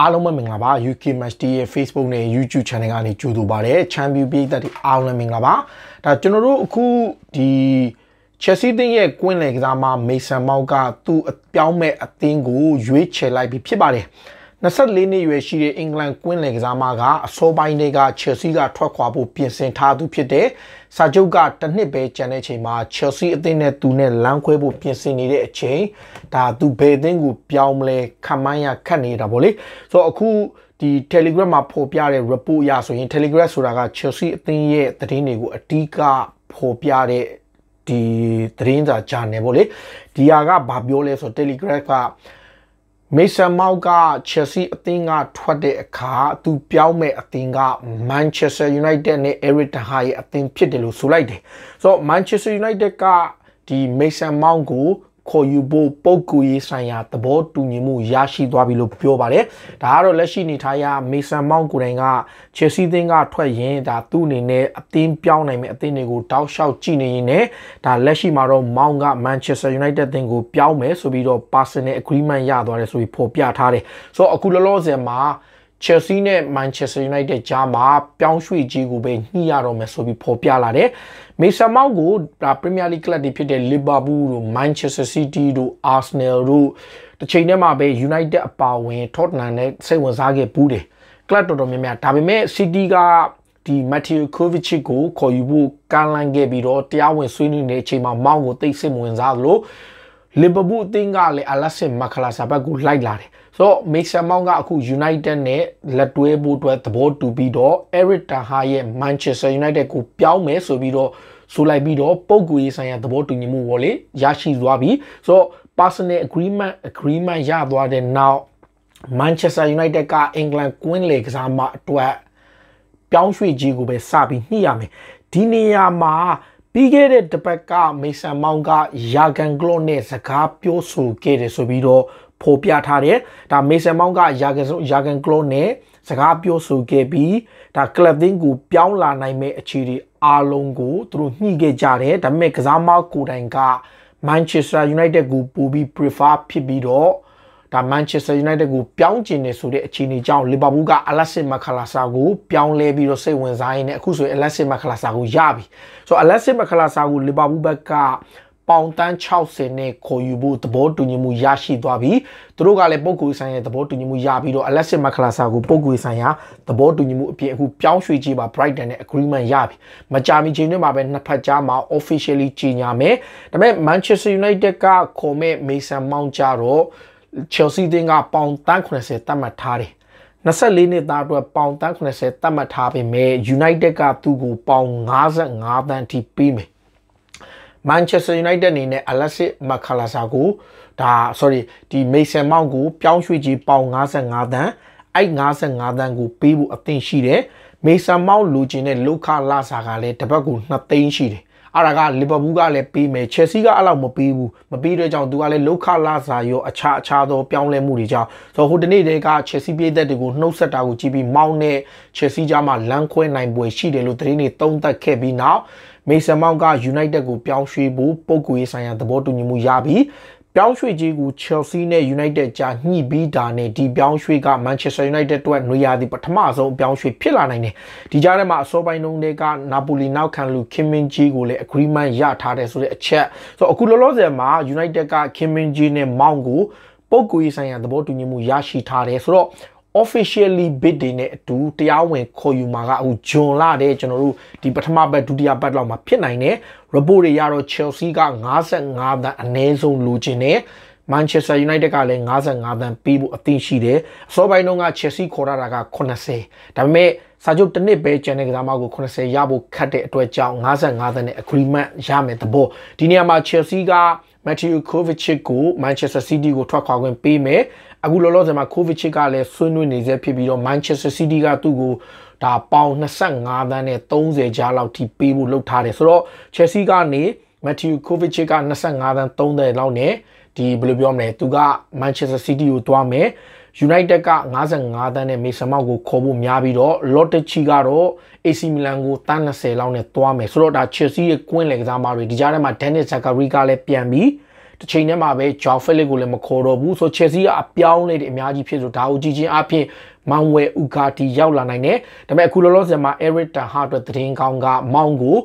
အားလုံးပဲမင်္ဂလာပါ UK Match Day ရဲ့ Facebook နဲ့ YouTube Channel ကနေကြိုဆိုပါရစေ Champion ပြည်သက်တွေအားလုံးမင်္ဂလာပါဒါကျွန်တော်တို့အခုဒီ Chelsea တင်းရဲ့ကွင်းလယ်ကစားမမေဆန်မောက်ကသူ့အပြောင်းမဲ့အသင်းကိုရွေးချယ်လိုက်ပြီးဖြစ်ပါတယ်24နှစ်ရွယ်ရှိတဲ့အင်္ဂလန်ကွင်းလယ်ကစားမကအစောပိုင်းတွေကချယ်ဆီကထွက်ခွာဖို့ပြင်ဆင်ထားသူဖြစ်တဲ့စာချုပ်ကတစ်နှစ်ပဲကျန်တဲ့အချိန်မှာချယ်ဆီအသင်းနဲ့သူနဲ့လမ်းခွဲဖို့ပြင်ဆင်နေတဲ့အချိန်ဒါသူဘယ်အသင်းကိုပြောင်းမလဲခံမှန်းရခတ်နေတာဗောလေဆိုတော့အခုဒီ Telegram မှာပေါ်ပြတဲ့ report ရဆိုရင် Telegram ဆိုတာက Chelsea အသင်းရဲ့သတင်းတွေကိုအတိကပေါ်ပြတဲ့ဒီသတင်းစာ channel ပေါ့လေဒီဟာကဘာပြောလဲဆိုတော့ Telegram ကမေဆန်မောက်ကချက်စီအသင်းကထွက်တဲ့အခါသူပြောင်းမဲ့အသင်းက Manchester United နဲ့ Eric Ten Hag ရဲ့အသင်းဖြစ်တယ်လို့ဆိုလိုက်တယ်။ဆိုတော့ Manchester United ကဒီ Mason Mount ကိုခေါ်ယူဖို့ပုံကူရေးဆိုင်ရာသဘောတူညီမှုရရှိသွားပြီလို့ပြောပါတယ်။ဒါကတော့လက်ရှိနေထိုင်ရာမေဆန်မောင်းကိုယ်တိုင်ကချယ်ဆီသင်းကထွက်ရင်ဒါသူ့အနေနဲ့အသင်းပြောင်းနိုင်မယ့်အသင်းတွေကိုတောက်လျှောက်ကြည့်နေရင်လည်းဒါလက်ရှိမှာတော့မောင်းက Manchester United အသင်းကိုပြောင်းမယ်ဆိုပြီးတော့ personal agreement ရသွားတယ်ဆိုပြီးဖော်ပြထားတယ်။ဆိုတော့အခုလောလောဆယ်မှာ Chelsea နဲ့ Manchester United ကြားမှာပြောင်းရွှေ့ကြီးကိုပဲညှိရတော့မယ်ဆိုပြီးဖော်ပြလာတယ်။ Mason Mount ကို Premier League ကလပ်တွေဖြစ်တဲ့ Liverpool တို့ Manchester City တို့ Arsenal တို့တစ်ချိန်တည်းမှာပဲ United အပါအဝင် Tottenham နဲ့စိတ်ဝင်စားခဲ့ဘူးတယ်။ကလပ်တော်တော်များများဒါပေမဲ့ City ကဒီ Matthew Kovacic ကိုခေါ်ယူဖို့ကမ်းလှမ်းခဲ့ပြီးတော့တရားဝင်ဆွေးနွေးနေတဲ့အချိန်မှာ Mount ကိုသိစိတ်ဝင်စားလို့လီဗာပူးအသင်းကလည်းအလက်စစ်မခလာစာဘက်ကိုလိုက်လာတယ်။ဆိုတော့မေဆာမောင်းကအခု United နဲ့လက်တွဲဖို့အတွက်သဘောတူပြီးတော့ Eric Ten Hag ရဲ့ Manchester United ကိုပြောင်းမယ်ဆိုပြီးတော့ဆိုလိုက်ပြီးတော့ပုံကူရေးဆိုင်ရာသဘောတူညီမှုပေါ့လေရရှိသွားပြီ။ဆိုတော့ personal agreement agreement ရသွားတဲ့နောက် Manchester United ကအင်္ဂလန်ကွင်းလေကစားမအတွက်ပြောင်းရွှေ့ကြီးကိုပဲစပြီးနှိရမယ်။ဒီနေရာမှာပြီးခဲ့တဲ့တပတ်ကမေဆန်မောင်းကယာဂန်ကလော့နဲ့စကားပြောဆိုခဲ့တယ်ဆိုပြီးတော့ဖော်ပြထားတယ်ဒါမေဆန်မောင်းကယာဂန်ယာဂန်ကလော့နဲ့စကားပြောဆိုခဲ့ပြီးဒါကလပ်သင်းကိုပြောင်းလာနိုင်မဲ့အခြေတွေအားလုံးကိုသူတို့ညှိခဲ့ကြတယ်ဒါပေမဲ့ကစားမကိုတိုင်က Manchester United ကိုပိုပြီး prefer ဖြစ်ပြီးတော့ဒါမန်ချက်စတာယူနိုက်တက်ကိုပြောင်းကျင်နေဆိုတဲ့အခြေအနေကြောင့်လီဗာပူးကအလက်စစ်မခလာဆာကိုပြောင်းလဲပြီးတော့စိတ်ဝင်စားရင်းနဲ့အခုဆိုရင်အလက်စစ်မခလာဆာကိုရပြီဆိုတော့အလက်စစ်မခလာဆာကိုလီဗာပူးဘက်ကပေါင်တန်း60နဲ့ခေါ်ယူဖို့သဘောတူညီမှုရရှိသွားပြီသူတို့ကလည်းပုံကူဆိုင်ရဲ့သဘောတူညီမှုရပြီးတော့အလက်စစ်မခလာဆာကိုပုံကူဆိုင်ရာသဘောတူညီမှုအပြင်အခုပြောင်းရွှေ့ကြည့်ပါ Brighton နဲ့ agreement ရပြီမကြာမီချိန်တွေမှာပဲနှစ်ဖက်ကြားမှာ officially ကြေညာမယ်ဒါပေမဲ့ Manchester United ကခေါ်မဲ့ Mason Mount ကြတော့ Chelsea အသင်းကပေါင်တန်း80သတ်မှတ်ထားတယ်24နှစ်သားအတွက်ပေါင်တန်း80သတ်မှတ်ထားပေမဲ့ United ကသူ့ကို ပေါင်55သန်းထိပေးမယ် Manchester United အနေနဲ့ Alexis Mac Allister ကိုဒါ sorry ဒီ Mason Mount ကို ပြောင်းရွှေ့ကြီးပေါင်55သန်းအဲ့55သန်းကို ပေးဖို့အသင့်ရှိတယ် Mason Mount လိုချင်တဲ့လုခလာစာကလည်းတစ်ပတ်ကို2သိန်းရှိတယ်အဲ့ဒါကလီဗာပူးကလည်းပေးမယ်ချယ်ဆီကအဲ့လောက်မပေးဘူးမပေးတဲ့ကြောင့်သူကလည်းလောက်ခလာစာရောအခြားအခြားသောပြောင်းလဲမှုတွေကြောင့်ဆိုတော့ဟိုတနေ့တည်းကချယ်ဆီပြည်သက်တွေကိုနှုတ်ဆက်တာကိုကြည့်ပြီးမောင်းနဲ့ချယ်ဆီကြားမှာလမ်းခွဲနိုင်ပွဲရှိတယ်လို့သတင်းတွေသုံးသပ်ခဲ့ပြီးနောက်မေဆန်မောင်းက United ကိုပြောင်းရွှေ့ဖို့ပုံကူရေးဆိုင်ရာသဘောတူညီမှုရပြီးပြောင်းရွှေ့ကြီးကို Chelsea နဲ့ United ကြားညှိပြီးတာနဲ့ဒီပြောင်းရွှေ့က Manchester United အတွက်နွေရာသီပထမဆုံးပြောင်းရွှေ့ဖြစ်လာနိုင်တယ်။ဒီကြားထဲမှာအစောပိုင်းတုန်းကနာပိုလီနောက်ခံလူ Kim Min-ji ကိုလည်း agreement ရထားတယ်ဆိုတဲ့အချက်။ဆိုတော့အခုလောလောဆယ်မှာ United က Kim Min-ji နဲ့ Mount ကိုပုတ်ကူရေးဆိုင်ရာသဘောတူညီမှုရရှိထားတယ်ဆိုတော့ officially bid တွေနဲ့အတူတရားဝင်ခေါ်ယူမှာကအခုဂျွန်လာတဲ့ကျွန်တော်တို့ဒီပထမပတ်ဒုတိယပတ်လောက်မှာဖြစ်နိုင်တယ် report တွေရတော့ Chelsea က55သန်းအနည်းဆုံးလိုချင်တယ် Manchester United ကလည်း55သန်းပေးဖို့အသင့်ရှိတယ်အစောပိုင်းတုန်းက Chelsea ခေါ်ရတာက80ဒါပေမဲ့စာချုပ်တစ်နှစ်ပဲကျန်တဲ့ကစားမကို80ရဖို့ခတ်တဲ့အတွက်ကြောင့်55သန်းနဲ့ agreement ရမယ်တဘောဒီနေရာမှာ Chelsea ကမက်တီယူကိုဗစ်ချစ်ကို Manchester City ကိုထွက်ခွာခွင့်ပေးမယ်အခုလောလောဆယ်မှာကိုဗစ်ချစ်ကလည်းဆွေးနွေးနေဆဲဖြစ်ပြီးတော့ Manchester City ကသူ့ကိုဒါပေါင်25သန်းနဲ့30ကြားလောက်ထိပေးဖို့လုပ်ထားတယ်ဆိုတော့ Chelsea ကနေ Matthew Kovacic က25သန်း30လောက်နဲ့ဒီဘယ်လိုပြောမလဲသူက Manchester City ကိုသွားမယ် United က55တန်းနဲ့ Mason Mount ကိုခေါ်ဖို့များပြီးတော့ Lottechi ကတော့ AC Milan ကိုတန်း20လောက်နဲ့သွားမယ်ဆိုတော့ဒါ Chelsea ရဲ့ကွင်းလယ်ကစားမားတွေဒီကြားထဲမှာ Dennis Zakaria ကလည်းပြန်ပြီးတစ်ချိန်တည်းမှာပဲ Joao Felix ကိုလည်းမခေါ်တော့ဘူးဆိုတော့ Chelsea ကအပြောင်းလဲတွေအများကြီးဖြစ်ဆိုဒါကိုကြည့်ချင်းအပြင် Manuel Ugarte ရောက်လာနိုင်တယ်ဒါပေမဲ့အခုလောလောဆယ်မှာ Eric Ten Hag အတွက်သတင်းကောင်းက Mount ကို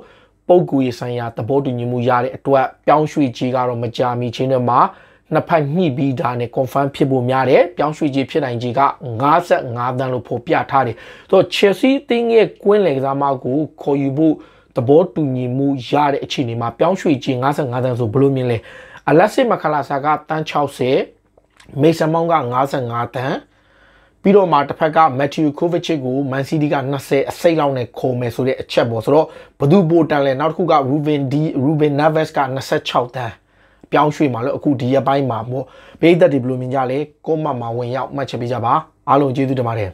ပုံကူရေးဆိုင်ရာသဘောတူညီမှုရတဲ့အတွက်ပြောင်းရွှေ့ကြီးကတော့မကြာမီချင်းတွေမှာနှစ်ဖက်ညှိပြီးဒါနဲ့ confirm ဖြစ်ဖို့များတယ်ပြောင်းရွှေ့ကြီးဖြစ်နိုင်ကြီးက55တန်းလို့ဖော်ပြထားတယ်ဆိုတော့ Chelsea တင်းရဲ့ကွင်းလယ်ကစားမကိုခေါ်ယူဖို့သဘောတူညီမှုရတဲ့အခြေအနေမှာပြောင်းရွှေ့ကြီး55တန်းဆိုဘယ်လိုမြင်လဲအလက်စစ်မခလာဆာကတန်း60မေဆန်မောင်းက55တန်းပြီးတော့မှတစ်ဖက်က Matthew Kovacic ကို Man City က20အစိတ်လောက်နဲ့ခေါ်မယ်ဆိုတဲ့အချက်ပေါ့ဆိုတော့ဘသူပိုတန်လဲနောက်တစ်ခုက Ruben D Ruben Neves က26တန်းပြောင်းရွှေ့မှာလို့အခုဒီရက်ပိုင်းမှာပေါ့ဘေးသက်တွေဘယ်လိုမြင်ကြလဲ comment မှာဝင်ရောက်မှတ်ချက်ပေးကြပါအားလုံးကျေးဇူးတင်ပါတယ်